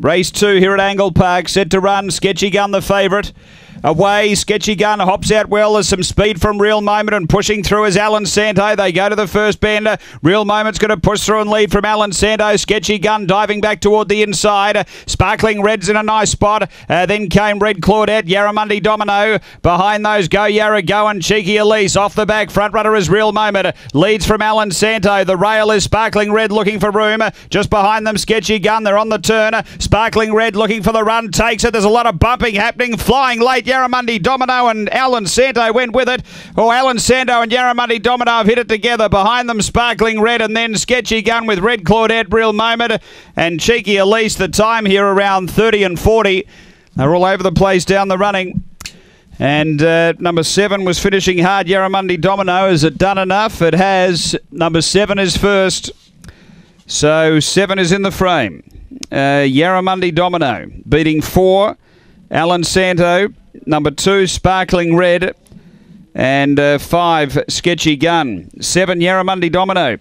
Race two here at Angle Park, set to run. Sketchy Gun the favourite. Away, Sketchy Gun hops out well. There's some speed from Real Moment and pushing through is Alan Santo. They go to the first bender. Real Moment's going to push through and lead from Alan Santo. Sketchy Gun diving back toward the inside. Sparkling Red's in a nice spot. Uh, then came Red Claudette, Yarramundi Domino. Behind those go Yarra Go and Cheeky Elise. Off the back, front runner is Real Moment. Leads from Alan Santo. The rail is Sparkling Red looking for room. Just behind them, Sketchy Gun. They're on the turn. Sparkling Red looking for the run. Takes it. There's a lot of bumping happening. Flying late. Yarramundi Domino and Alan Santo went with it. Or oh, Alan Santo and Yarramundi Domino have hit it together. Behind them, Sparkling Red and then Sketchy Gun with Red Claudette, Real Moment and Cheeky Elise. The time here around 30 and 40. They're all over the place down the running. And uh, number seven was finishing hard. Yarramundi Domino. Has it done enough? It has. Number seven is first. So seven is in the frame. Uh, Yarramundi Domino beating four. Alan Santo Number two, Sparkling Red. And uh, five, Sketchy Gun. Seven, Yarramundi Domino.